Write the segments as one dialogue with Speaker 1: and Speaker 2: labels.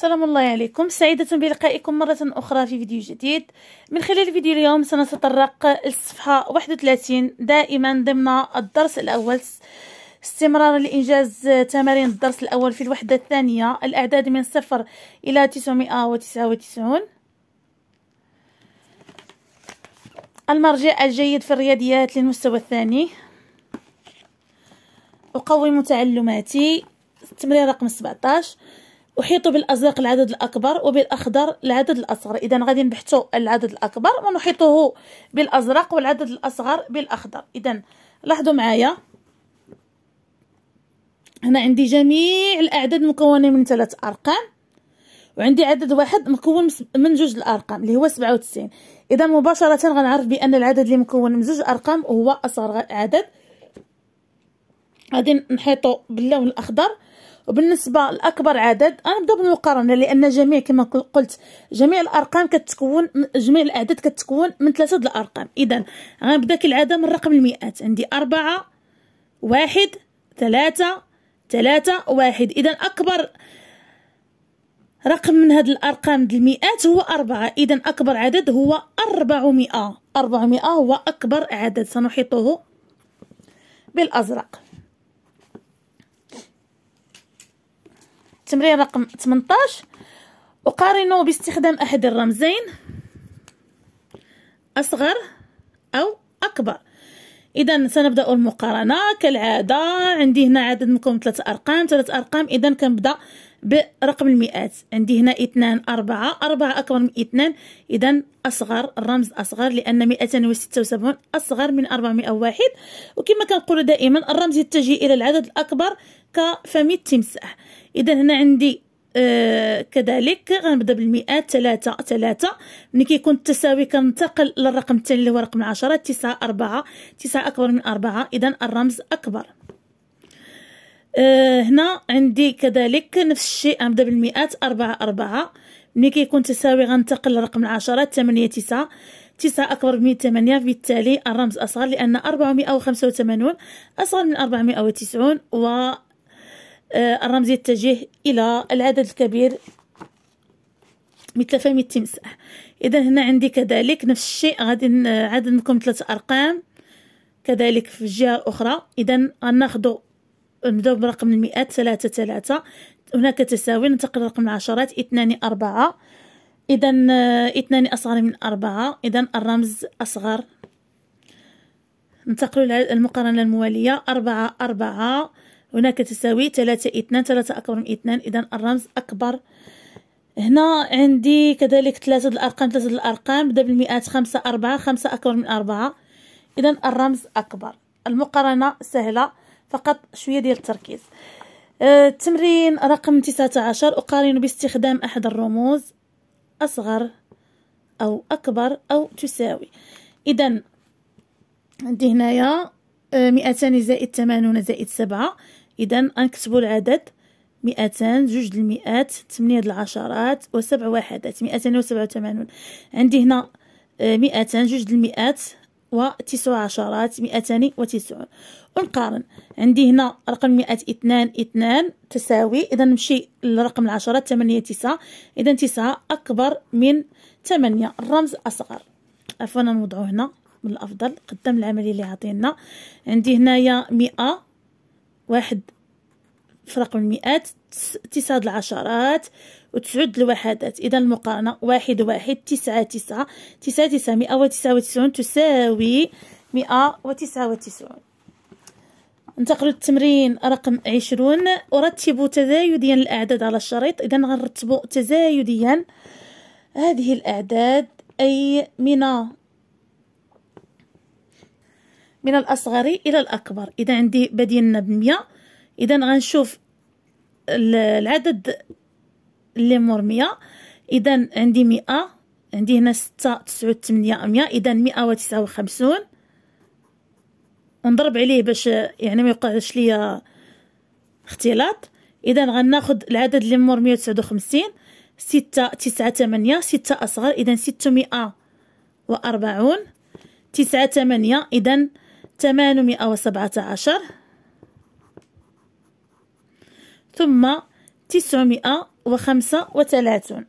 Speaker 1: السلام الله عليكم سعيدة بلقائكم مرة أخرى في فيديو جديد من خلال فيديو اليوم سنتطرق للصفحة 31 دائما ضمن الدرس الأول استمرارا لإنجاز تمارين الدرس الأول في الوحدة الثانية الأعداد من صفر إلى 999 المرجع الجيد في الرياضيات للمستوى الثاني أقوم تعلماتي التمرين رقم 17 احيطوا بالازرق العدد الاكبر وبالاخضر العدد الاصغر اذا غادي نبحثوا العدد الاكبر ونحيطه بالازرق والعدد الاصغر بالاخضر اذا لاحظوا معايا هنا عندي جميع الاعداد مكونه من ثلاث ارقام وعندي عدد واحد مكون من جوج الارقام اللي هو 97 اذا مباشره غنعرف بان العدد اللي مكون من جوج ارقام هو اصغر عدد غادي نحيطو باللون الاخضر وبالنسبه لاكبر عدد غنبداو بالمقارنه لان جميع كما قلت جميع الارقام كتكون جميع الاعداد كتكون من ثلاثه الارقام اذا غنبدا كالعاده من رقم المئات عندي أربعة واحد ثلاثة ثلاثة واحد اذا اكبر رقم من هاد الارقام المئات هو أربعة اذا اكبر عدد هو أربعمائة أربعمائة هو اكبر عدد سنحيطه بالازرق التمرين رقم 18 وقارنوا باستخدام أحد الرمزين أصغر أو أكبر إذا سنبدأ المقارنة كالعادة عندي هنا عدد منكم ثلاثة أرقام ثلاثة أرقام إذا كنبدأ برقم المئات عندي هنا اثنان أربعة أربعة أكبر من اثنان إذا أصغر الرمز أصغر لأن وستة وسبعون أصغر من واحد وكما كنقول دائما الرمز يتجه إلى العدد الأكبر كفم التمساح إذا هنا عندي آه كذلك غنبدا بالمئات ثلاثة ثلاثة ملي كيكون التساوي كننتقل للرقم الثاني اللي هو رقم عشرة تسعة أربعة تسعة أكبر من أربعة إذا الرمز أكبر أه هنا عندي كذلك نفس الشيء أبدأ بالمئات أربعة أربعة ملي كيكون تساوي غنتقل لرقم العشرات تمنية تسعة تسعة أكبر من تمنية بالتالي الرمز أصغر لأن أربعمائة وخمسة وثمانون أصغر من أربعمائة وتسعون و أه، الرمز يتجه إلى العدد الكبير مثل فم التمساح إذا هنا عندي كذلك نفس الشيء غادي عدد منكم ثلاث أرقام كذلك في الجهة الأخرى إذا غناخدو نبداو برقم المئات ثلاثة ثلاثة هناك تساوي ننتقل رقم العشرات اثنان أربعة إذا آه، اثنان أصغر من أربعة إذا الرمز أصغر ننتقل للمقارنة الموالية أربعة أربعة هناك تساوي ثلاثة اثنان ثلاثة أكبر من اثنان إذا الرمز أكبر هنا عندي كذلك ثلاثة الأرقام ثلاثة الأرقام بدأ بالمئات خمسة أربعة خمسة أكبر من أربعة إذا الرمز أكبر المقارنة سهلة فقط شوية ديال التركيز التمرين أه، رقم تسعة عشر أقارن باستخدام أحد الرموز أصغر أو أكبر أو تساوي إذا عندي هنايا أه، مئتان زائد تمانون زائد سبعة إذا أنكتبو العدد مئتان جوج المئات تمنية العشرات وسبع واحدات مئتان وسبعة وثمانون عندي هنا أه، مئتان جوج المئات وتسع عشرات مئتان وتسعون ونقارن عندي هنا رقم مئة اثنان اثنان تساوي إذا نمشي لرقم العشرات ثمانية تسعة إذا تسعة أكبر من ثمانية الرمز أصغر عفوا نوضعو هنا من الأفضل قدام العملية اللي عطينا عندي هنايا مئة واحد في رقم المئات تسعة العشرات وتسعود الوحدات إذا المقارنة واحد واحد تسعة تسعة تسعة تسعة مئة وتسعة وتسعون تساوي مئة وتسعة وتسعون ننتقل للتمرين رقم عشرون أرتب تزايديا الأعداد على الشريط إذا غنرتبو تزايديا هذه الأعداد أي من من الأصغر إلى الأكبر إذا عندي بدينا بمئة اذا غنشوف العدد اللي مور مية اذا عندي مئة عندي هنا ستة تسعود تمنية مية اذا مئة وتسعة وخمسون ونضرب عليه باش يعني ما يوقعش ليا اختلاط اذا غناخد العدد اللي مور مية وتسعود وخمسين ستة تسعة تمنية ستة اصغر اذا مية واربعون تسعة تمنية اذا ثمانمائة وسبعة عشر ثم تسعمائة وخمسة وثلاثون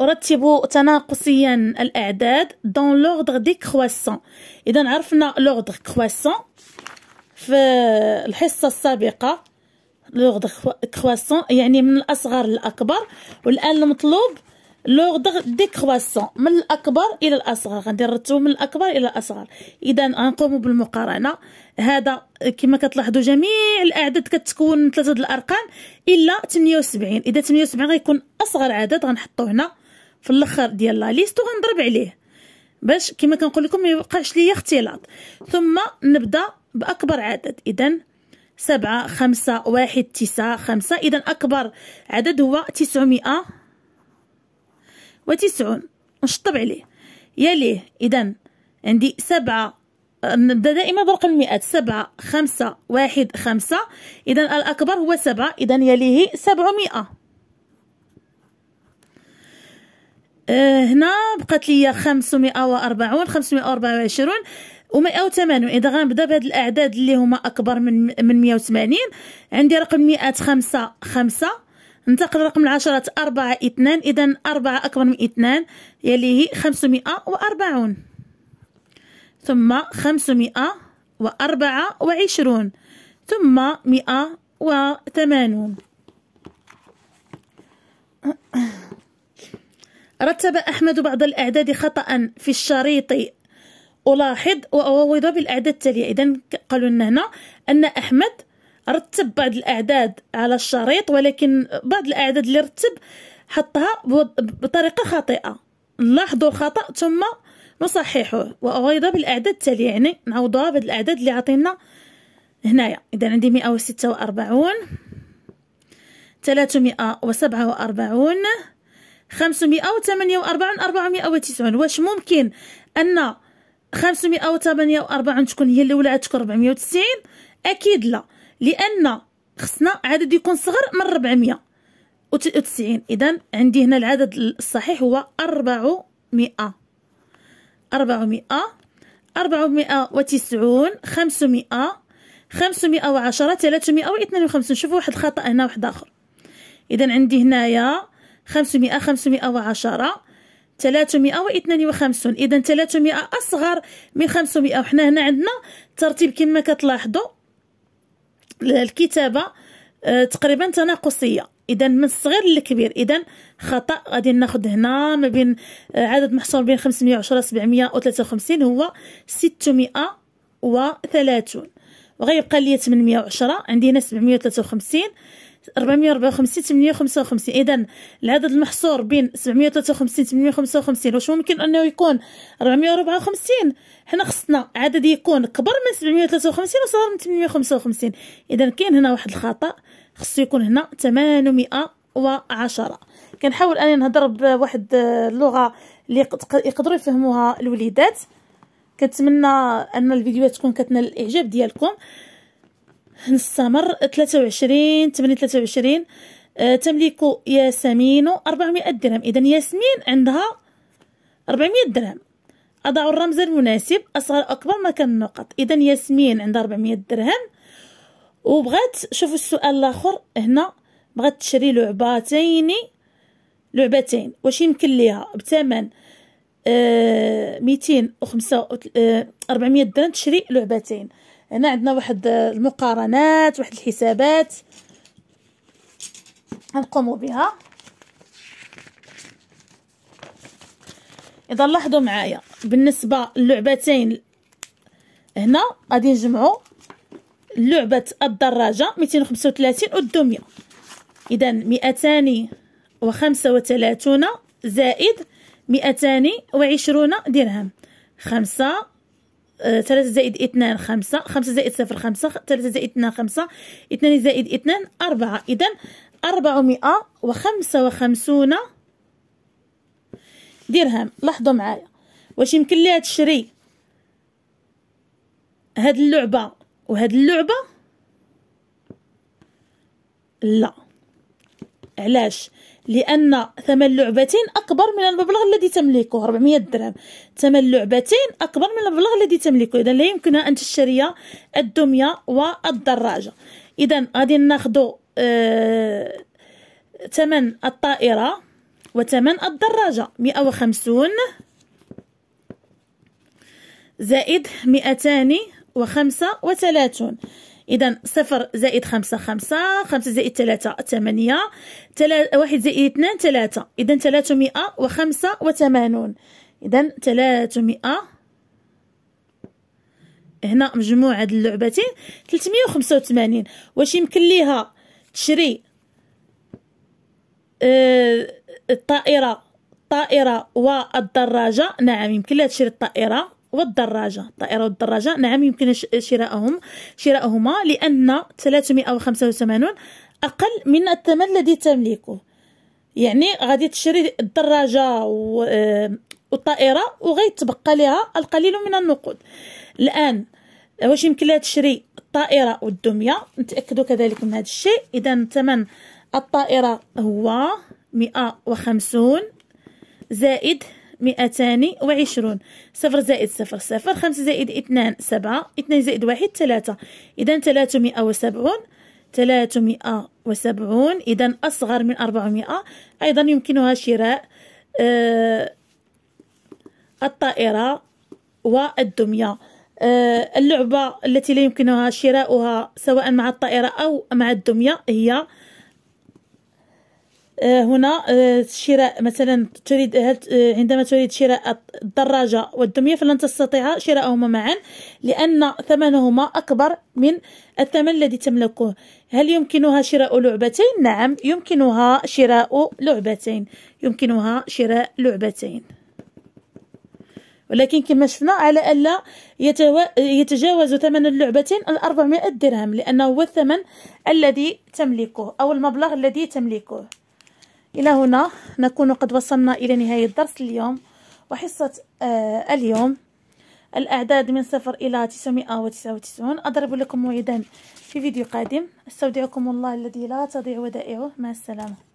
Speaker 1: أرتب تناقصيا الأعداد دون لوغدغ دي كخواسون إذا عرفنا لوغدغ كخواسون في الحصة السابقة لوغدغ كخواسون يعني من الأصغر للأكبر والآن المطلوب لوردر دي كرواسون من الاكبر الى الاصغر غندير نرتبو من الاكبر الى الاصغر اذا غنقومو بالمقارنه هذا كما كتلاحظوا جميع الاعداد كتكون من ثلاثه الارقام الا 78 اذا 78 غيكون اصغر عدد غنحطوه هنا في الاخر ديال لا ليست وغنضرب عليه باش كما كنقول لكم ما يبقاش ليا اختلاط ثم نبدا باكبر عدد اذا سبعة خمسة واحد تسعة خمسة إذا أكبر عدد هو تسعمائة وتسعون نشطب عليه يليه إذا عندي سبعة نبدا دائما برقم المئات سبعة خمسة واحد خمسة إذا الأكبر هو سبعة إذا يليه سبعمائة أه، هنا بقات لي خمسمائة وأربعون خمسمائة وأربعة وعشرون ومئة وثمانون إذا غنبدا بهاد الأعداد اللي هما أكبر من من مية وثمانين عندي رقم مئات خمسة خمسة ننتقل رقم العشرة أربعة اثنان إذا أربعة أكبر من اثنان يليه خمسمائة وأربعون ثم خمسمائة وأربعة وعشرون ثم مئة وثمانون رتب أحمد بعض الأعداد خطأ في الشريط ألاحظ وأعوض بالأعداد التالية إذا قالوا لنا هنا أن أحمد رتب بعض الاعداد على الشريط ولكن بعض الاعداد اللي رتب حطها بطريقه خاطئه نلاحظوا الخطا ثم نصححه وايضا بالاعداد التاليه يعني نعوضها بهاد الاعداد اللي عطينا هنايا اذا عندي 146 347 548 490 واش ممكن ان 548 تكون هي الاولى تكون 490 اكيد لا لان خصنا عدد يكون صغر من 490 اذا عندي هنا العدد الصحيح هو 400 400 490 500 510 352 شوفوا واحد الخطا هنا واحد اخر اذا عندي هنايا 500 510 352 اذا 300 اصغر من 500 وحنا هنا عندنا ترتيب كما كتلاحظوا الكتابه آه، تقريبا تناقصيه اذا من الصغير للكبير اذا خطا غادي ناخذ هنا ما بين آه، عدد محصور بين 510 753 هو 630 وغيبقى لي 810 عندي هنا 753 454 855 اذا العدد المحصور بين 753 855 واش ممكن انه يكون 454 حنا خصنا عدد يكون كبر من 753 وصغر من 855 اذا كاين هنا واحد الخطا خصو يكون هنا 810 كنحاول اني نهضر بواحد اللغه اللي يقدروا يفهموها الوليدات كنتمنى ان الفيديوهات تكون كتنال الاعجاب ديالكم نستمر 23 8 23 آه تملك ياسمين 400 درهم اذا ياسمين عندها 400 درهم اضع الرمز المناسب اصغر اكبر مكان النقط اذا ياسمين عندها 400 درهم وبغات شوفوا السؤال الاخر هنا بغات تشري لعبتين لعبتين واش يمكن ليها بثمن آه، ميتين وخمسة آه، أربعمية درهم تشري لعبتين هنا عندنا واحد المقارنات واحد الحسابات نقوم بها اذا لاحظوا معايا بالنسبه للعبتين هنا غادي نجمعوا لعبه الدراجه 235 والدميه اذا 235 زائد 220 درهم 5 3 زائد 2 5 5 زائد 0 5 3 زائد 2 5 2 زائد 2 4 إذا 455 درهم لاحظوا معايا واش يمكن ليها تشري هاد اللعبة وهاد اللعبة لا علاش لأن ثمن لعبتين أكبر من المبلغ الذي تملكه 400 درهم ثمن لعبتين أكبر من المبلغ الذي تملكه إذا لا يمكنها أن تشتري الدمية والدراجة إذا غادي ناخذ آه ثمن الطائرة وثمن الدراجة 150 زائد 235 إذا صفر زائد خمسة خمسة خمسة زائد ثلاثة ثمانية واحد زائد اثنان ثلاثة إذا ثلاثمائة وخمسة وثمانون إذا ثلاثمائة هنا مجموع هاد اللعبتين وثمانين واش يمكن ليها تشري آه، الطائرة الطائرة والدراجة نعم يمكن لها تشري الطائرة والدراجة الطائرة والدراجة نعم يمكن شراءهم شراءهما لأن 385 أقل من الثمن الذي تملكه يعني غادي تشري الدراجة آه، والطائرة وغيتبقى لها القليل من النقود الآن واش يمكن لها تشري الطائرة والدمية نتأكدوا كذلك من هذا الشيء إذا ثمن الطائرة هو 150 زائد مئتان وعشرون صفر زائد صفر صفر خمسة زائد اثنان سبعة اثنان زائد واحد ثلاثة إذا ثلاثمائة وسبعون ثلاثمائة وسبعون إذا أصغر من أربعمائة أيضا يمكنها شراء آه الطائرة والدمية آه اللعبة التي لا يمكنها شراؤها سواء مع الطائرة أو مع الدمية هي آه، هنا آه، شراء مثلا تريد آه، عندما تريد شراء الدراجة والدمية فلن تستطيع شراءهما معا لأن ثمنهما أكبر من الثمن الذي تملكه هل يمكنها شراء لعبتين؟ نعم يمكنها شراء لعبتين يمكنها شراء لعبتين ولكن كما شفنا على ألا يتجاوز ثمن اللعبتين الأربعمائة درهم لأنه هو الثمن الذي تملكه أو المبلغ الذي تملكه إلى هنا نكون قد وصلنا إلى نهاية درس اليوم وحصة آه اليوم الأعداد من صفر إلى تسعمائة وتسعة وتسعون أضرب لكم موعدا في فيديو قادم أستودعكم الله الذي لا تضيع ودائعه مع السلامة